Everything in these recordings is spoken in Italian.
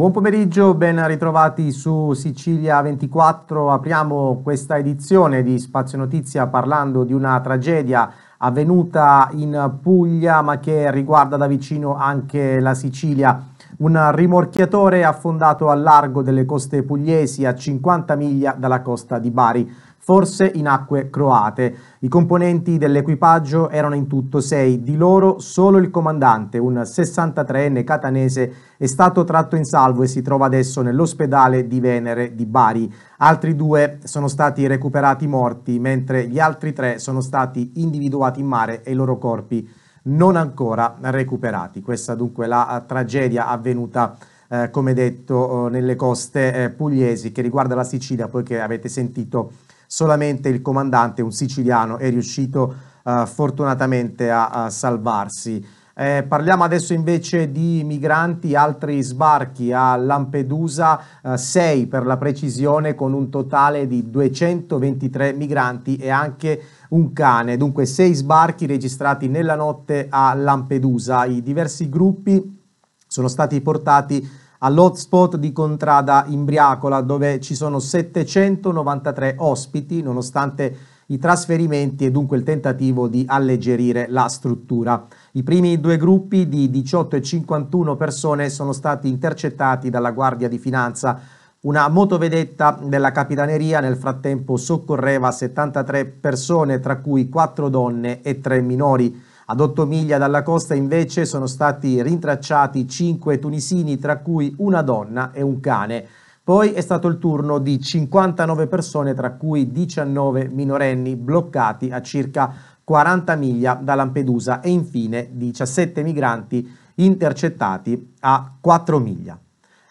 Buon pomeriggio, ben ritrovati su Sicilia 24. Apriamo questa edizione di Spazio Notizia parlando di una tragedia avvenuta in Puglia ma che riguarda da vicino anche la Sicilia. Un rimorchiatore affondato al largo delle coste pugliesi a 50 miglia dalla costa di Bari forse in acque croate. I componenti dell'equipaggio erano in tutto sei, di loro solo il comandante, un 63enne catanese, è stato tratto in salvo e si trova adesso nell'ospedale di Venere di Bari. Altri due sono stati recuperati morti, mentre gli altri tre sono stati individuati in mare e i loro corpi non ancora recuperati. Questa dunque la eh, tragedia avvenuta eh, come detto eh, nelle coste eh, pugliesi che riguarda la Sicilia, poiché avete sentito solamente il comandante, un siciliano, è riuscito eh, fortunatamente a, a salvarsi. Eh, parliamo adesso invece di migranti, altri sbarchi a Lampedusa, 6 eh, per la precisione, con un totale di 223 migranti e anche un cane. Dunque 6 sbarchi registrati nella notte a Lampedusa. I diversi gruppi sono stati portati all'hotspot di Contrada Imbriacola dove ci sono 793 ospiti nonostante i trasferimenti e dunque il tentativo di alleggerire la struttura. I primi due gruppi di 18 e 51 persone sono stati intercettati dalla Guardia di Finanza. Una motovedetta della Capitaneria nel frattempo soccorreva 73 persone, tra cui 4 donne e 3 minori. Ad 8 miglia dalla costa invece sono stati rintracciati 5 tunisini, tra cui una donna e un cane. Poi è stato il turno di 59 persone, tra cui 19 minorenni, bloccati a circa 40 miglia da Lampedusa e infine 17 migranti intercettati a 4 miglia.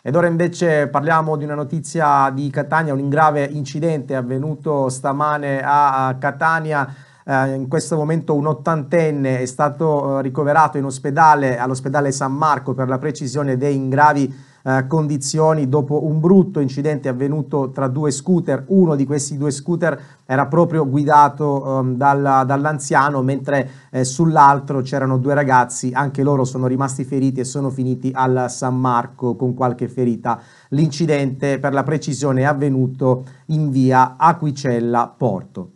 Ed ora invece parliamo di una notizia di Catania, un grave incidente avvenuto stamane a Catania eh, in questo momento un ottantenne è stato eh, ricoverato in ospedale, all'ospedale San Marco per la precisione ed è in gravi eh, condizioni dopo un brutto incidente avvenuto tra due scooter. Uno di questi due scooter era proprio guidato um, ehm, dalla, dall'anziano, mentre eh, sull'altro c'erano due ragazzi, anche loro sono rimasti feriti e sono finiti al San Marco con qualche ferita. L'incidente, per la precisione, è avvenuto in via Aquicella Porto.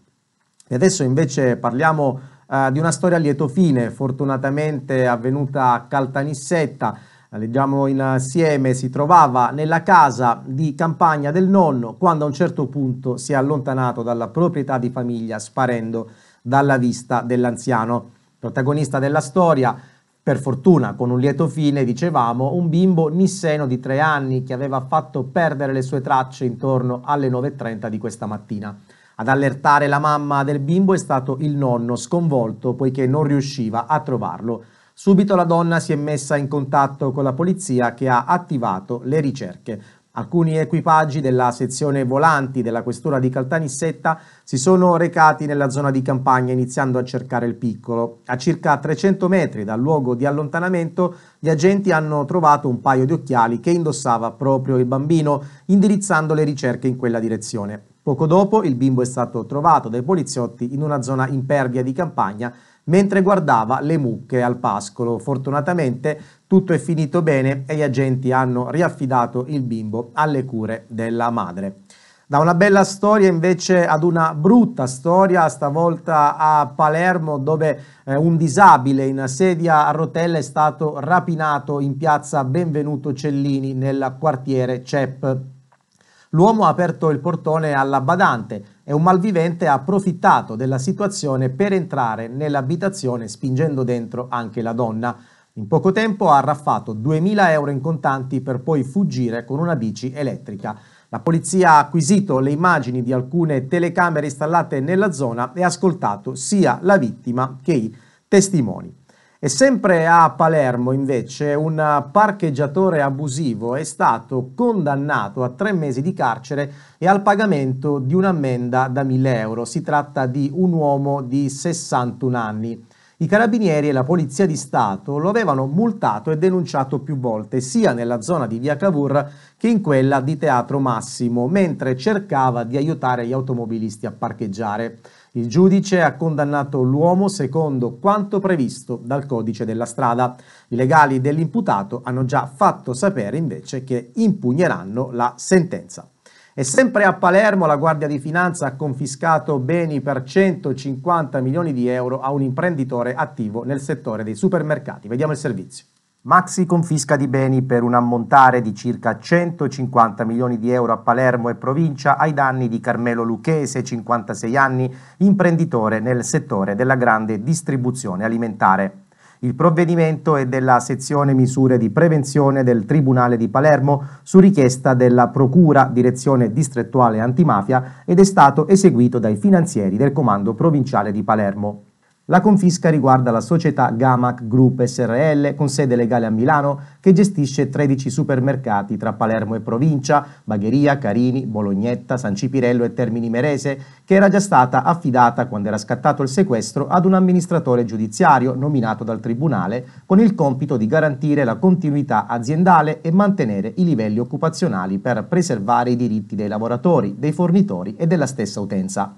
E adesso invece parliamo eh, di una storia a lieto fine, fortunatamente avvenuta a Caltanissetta. Leggiamo insieme, si trovava nella casa di campagna del nonno quando a un certo punto si è allontanato dalla proprietà di famiglia sparendo dalla vista dell'anziano. Protagonista della storia, per fortuna con un lieto fine, dicevamo, un bimbo nisseno di tre anni che aveva fatto perdere le sue tracce intorno alle 9.30 di questa mattina. Ad allertare la mamma del bimbo è stato il nonno, sconvolto poiché non riusciva a trovarlo. Subito la donna si è messa in contatto con la polizia che ha attivato le ricerche. Alcuni equipaggi della sezione volanti della questura di Caltanissetta si sono recati nella zona di campagna iniziando a cercare il piccolo. A circa 300 metri dal luogo di allontanamento gli agenti hanno trovato un paio di occhiali che indossava proprio il bambino, indirizzando le ricerche in quella direzione. Poco dopo il bimbo è stato trovato dai poliziotti in una zona impervia di campagna mentre guardava le mucche al pascolo. Fortunatamente tutto è finito bene e gli agenti hanno riaffidato il bimbo alle cure della madre. Da una bella storia invece ad una brutta storia, stavolta a Palermo dove eh, un disabile in sedia a rotelle è stato rapinato in piazza Benvenuto Cellini nel quartiere CEP L'uomo ha aperto il portone alla badante e un malvivente ha approfittato della situazione per entrare nell'abitazione spingendo dentro anche la donna. In poco tempo ha arraffato 2.000 euro in contanti per poi fuggire con una bici elettrica. La polizia ha acquisito le immagini di alcune telecamere installate nella zona e ha ascoltato sia la vittima che i testimoni. E sempre a Palermo invece un parcheggiatore abusivo è stato condannato a tre mesi di carcere e al pagamento di un'ammenda da 1000 euro. Si tratta di un uomo di 61 anni. I carabinieri e la polizia di Stato lo avevano multato e denunciato più volte, sia nella zona di via Cavour che in quella di Teatro Massimo, mentre cercava di aiutare gli automobilisti a parcheggiare. Il giudice ha condannato l'uomo secondo quanto previsto dal codice della strada. I legali dell'imputato hanno già fatto sapere invece che impugneranno la sentenza. E sempre a Palermo la Guardia di Finanza ha confiscato beni per 150 milioni di euro a un imprenditore attivo nel settore dei supermercati. Vediamo il servizio. Maxi confisca di beni per un ammontare di circa 150 milioni di euro a Palermo e provincia ai danni di Carmelo Lucchese, 56 anni, imprenditore nel settore della grande distribuzione alimentare. Il provvedimento è della sezione misure di prevenzione del Tribunale di Palermo su richiesta della Procura Direzione Distrettuale Antimafia ed è stato eseguito dai finanzieri del Comando Provinciale di Palermo. La confisca riguarda la società Gamac Group SRL con sede legale a Milano che gestisce 13 supermercati tra Palermo e provincia, Bagheria, Carini, Bolognetta, San Cipirello e Termini Merese, che era già stata affidata quando era scattato il sequestro ad un amministratore giudiziario nominato dal Tribunale con il compito di garantire la continuità aziendale e mantenere i livelli occupazionali per preservare i diritti dei lavoratori, dei fornitori e della stessa utenza.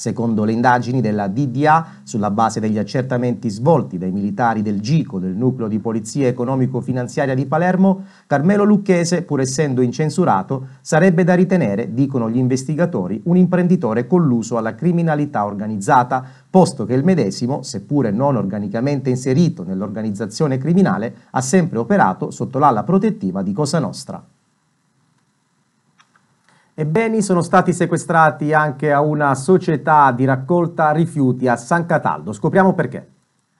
Secondo le indagini della DDA, sulla base degli accertamenti svolti dai militari del GICO, del nucleo di polizia economico-finanziaria di Palermo, Carmelo Lucchese, pur essendo incensurato, sarebbe da ritenere, dicono gli investigatori, un imprenditore colluso alla criminalità organizzata, posto che il medesimo, seppure non organicamente inserito nell'organizzazione criminale, ha sempre operato sotto l'ala protettiva di Cosa Nostra. E beni sono stati sequestrati anche a una società di raccolta rifiuti a San Cataldo. Scopriamo perché.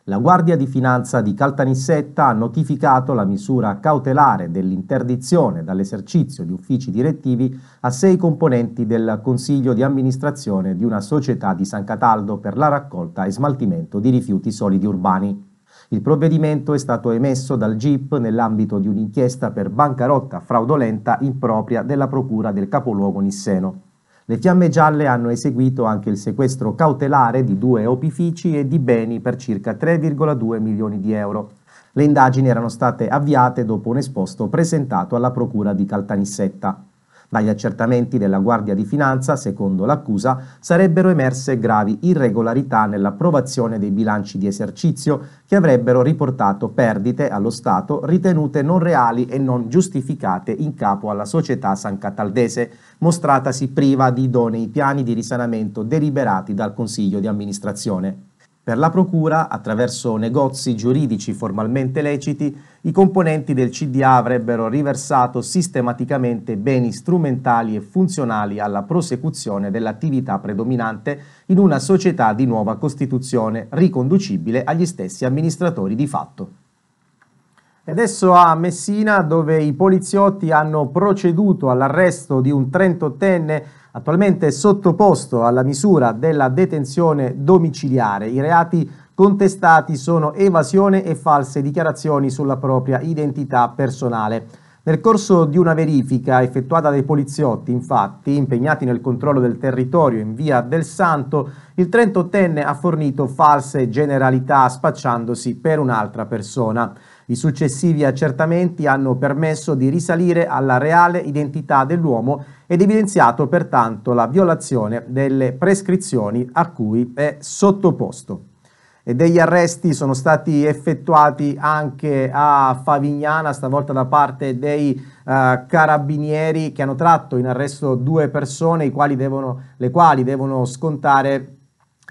La Guardia di Finanza di Caltanissetta ha notificato la misura cautelare dell'interdizione dall'esercizio di uffici direttivi a sei componenti del Consiglio di amministrazione di una società di San Cataldo per la raccolta e smaltimento di rifiuti solidi urbani. Il provvedimento è stato emesso dal GIP nell'ambito di un'inchiesta per bancarotta fraudolenta impropria della Procura del capoluogo nisseno. Le fiamme gialle hanno eseguito anche il sequestro cautelare di due opifici e di beni per circa 3,2 milioni di euro. Le indagini erano state avviate dopo un esposto presentato alla Procura di Caltanissetta. Dagli accertamenti della Guardia di Finanza, secondo l'accusa, sarebbero emerse gravi irregolarità nell'approvazione dei bilanci di esercizio che avrebbero riportato perdite allo Stato ritenute non reali e non giustificate in capo alla società San Cataldese, mostratasi priva di idonei piani di risanamento deliberati dal Consiglio di amministrazione per la Procura, attraverso negozi giuridici formalmente leciti, i componenti del CDA avrebbero riversato sistematicamente beni strumentali e funzionali alla prosecuzione dell'attività predominante in una società di nuova costituzione, riconducibile agli stessi amministratori di fatto. E adesso a Messina, dove i poliziotti hanno proceduto all'arresto di un 38enne attualmente è sottoposto alla misura della detenzione domiciliare. I reati contestati sono evasione e false dichiarazioni sulla propria identità personale. Nel corso di una verifica effettuata dai poliziotti, infatti, impegnati nel controllo del territorio in via del Santo, il 38enne ha fornito false generalità spacciandosi per un'altra persona. I successivi accertamenti hanno permesso di risalire alla reale identità dell'uomo ed evidenziato pertanto la violazione delle prescrizioni a cui è sottoposto. E degli arresti sono stati effettuati anche a Favignana, stavolta da parte dei Uh, carabinieri che hanno tratto in arresto due persone, quali devono, le quali devono scontare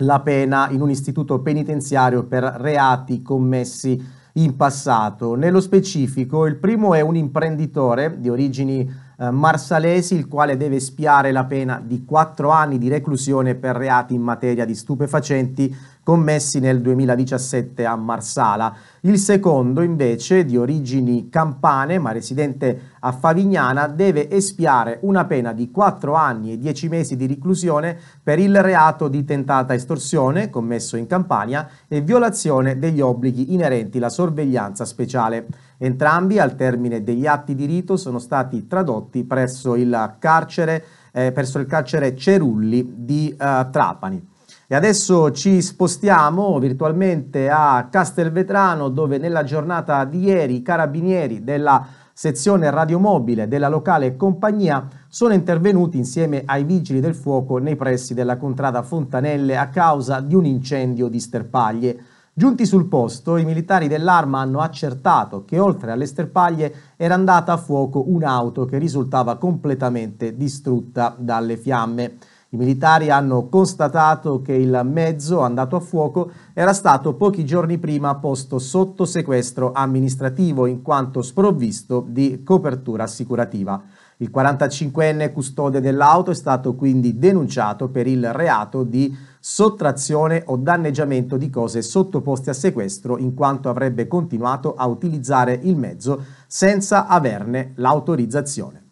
la pena in un istituto penitenziario per reati commessi in passato. Nello specifico, il primo è un imprenditore di origini eh, marsalesi, il quale deve spiare la pena di quattro anni di reclusione per reati in materia di stupefacenti commessi nel 2017 a Marsala. Il secondo, invece, di origini campane ma residente a Favignana, deve espiare una pena di 4 anni e 10 mesi di reclusione per il reato di tentata estorsione commesso in Campania e violazione degli obblighi inerenti alla sorveglianza speciale. Entrambi, al termine degli atti di rito, sono stati tradotti presso il carcere, eh, presso il carcere Cerulli di eh, Trapani. E adesso ci spostiamo virtualmente a Castelvetrano dove nella giornata di ieri i carabinieri della sezione radiomobile della locale compagnia sono intervenuti insieme ai vigili del fuoco nei pressi della contrada Fontanelle a causa di un incendio di sterpaglie. Giunti sul posto, i militari dell'arma hanno accertato che oltre alle sterpaglie era andata a fuoco un'auto che risultava completamente distrutta dalle fiamme. I militari hanno constatato che il mezzo andato a fuoco era stato pochi giorni prima posto sotto sequestro amministrativo in quanto sprovvisto di copertura assicurativa. Il 45enne custode dell'auto è stato quindi denunciato per il reato di sottrazione o danneggiamento di cose sottoposte a sequestro in quanto avrebbe continuato a utilizzare il mezzo senza averne l'autorizzazione.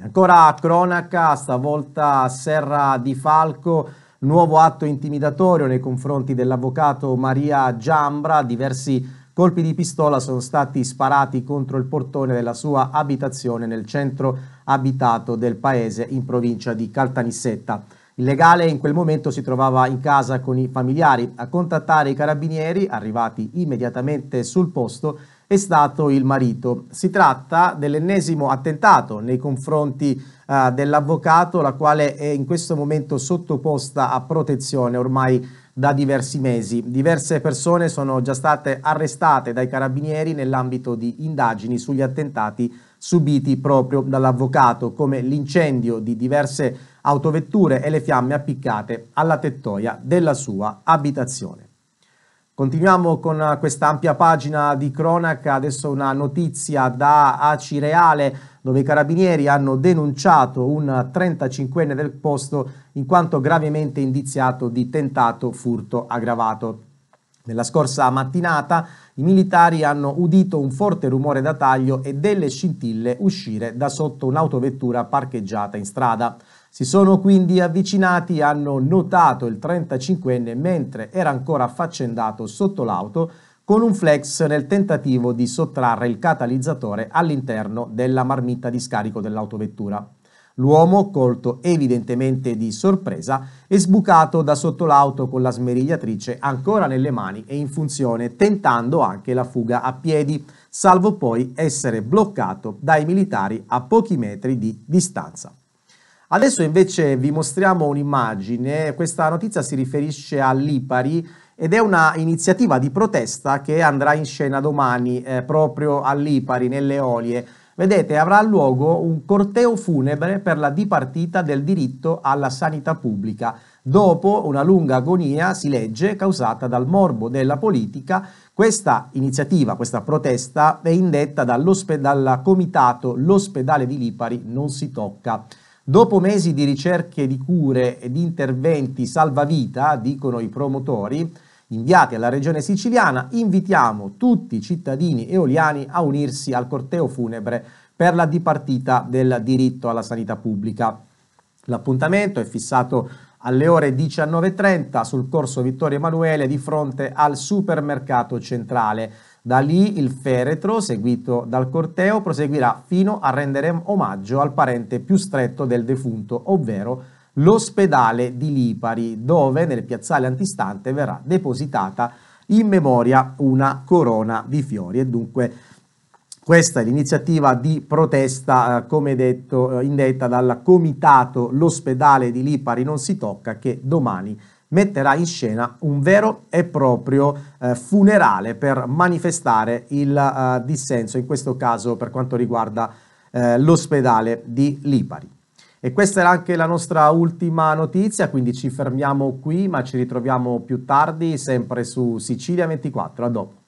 Ancora cronaca, stavolta Serra di Falco, nuovo atto intimidatorio nei confronti dell'avvocato Maria Giambra, diversi colpi di pistola sono stati sparati contro il portone della sua abitazione nel centro abitato del paese in provincia di Caltanissetta. Il legale in quel momento si trovava in casa con i familiari a contattare i carabinieri, arrivati immediatamente sul posto, è stato il marito. Si tratta dell'ennesimo attentato nei confronti eh, dell'avvocato, la quale è in questo momento sottoposta a protezione ormai da diversi mesi. Diverse persone sono già state arrestate dai carabinieri nell'ambito di indagini sugli attentati subiti proprio dall'avvocato, come l'incendio di diverse autovetture e le fiamme appiccate alla tettoia della sua abitazione. Continuiamo con eh, questa ampia pagina di cronaca, adesso una notizia da Acireale dove i carabinieri hanno denunciato un 35enne del posto in quanto gravemente indiziato di tentato furto aggravato. Nella scorsa mattinata i militari hanno udito un forte rumore da taglio e delle scintille uscire da sotto un'autovettura parcheggiata in strada. Si sono quindi avvicinati e hanno notato il 35enne mentre era ancora affaccendato sotto l'auto con un flex nel tentativo di sottrarre il catalizzatore all'interno della marmitta di scarico dell'autovettura. L'uomo, colto evidentemente di sorpresa, è sbucato da sotto l'auto con la smerigliatrice ancora nelle mani e in funzione, tentando anche la fuga a piedi, salvo poi essere bloccato dai militari a pochi metri di distanza. Adesso invece vi mostriamo un'immagine, questa notizia si riferisce all'Ipari ed è una iniziativa di protesta che andrà in scena domani eh, proprio all'Ipari, nelle Olie. Vedete, avrà luogo un corteo funebre per la dipartita del diritto alla sanità pubblica, dopo una lunga agonia, si legge, causata dal morbo della politica. Questa iniziativa, questa protesta è indetta dal comitato L'ospedale di Lipari non si tocca. Dopo mesi di ricerche di cure e di interventi salvavita, dicono i promotori, inviati alla regione siciliana, invitiamo tutti i cittadini eoliani a unirsi al corteo funebre per la dipartita del diritto alla sanità pubblica. L'appuntamento è fissato alle ore 19.30 sul corso Vittorio Emanuele di fronte al supermercato centrale. Da lì il feretro, seguito dal corteo, proseguirà fino a rendere omaggio al parente più stretto del defunto, ovvero l'ospedale di Lipari, dove nel piazzale antistante verrà depositata in memoria una corona di fiori e dunque questa è l'iniziativa di protesta, eh, come detto, eh, indetta dal comitato L'ospedale di Lipari non si tocca, che domani metterà in scena un vero e proprio eh, funerale per manifestare il eh, dissenso, in questo caso per quanto riguarda eh, l'ospedale di Lipari. E questa era anche la nostra ultima notizia, quindi ci fermiamo qui, ma ci ritroviamo più tardi, sempre su Sicilia 24. A dopo.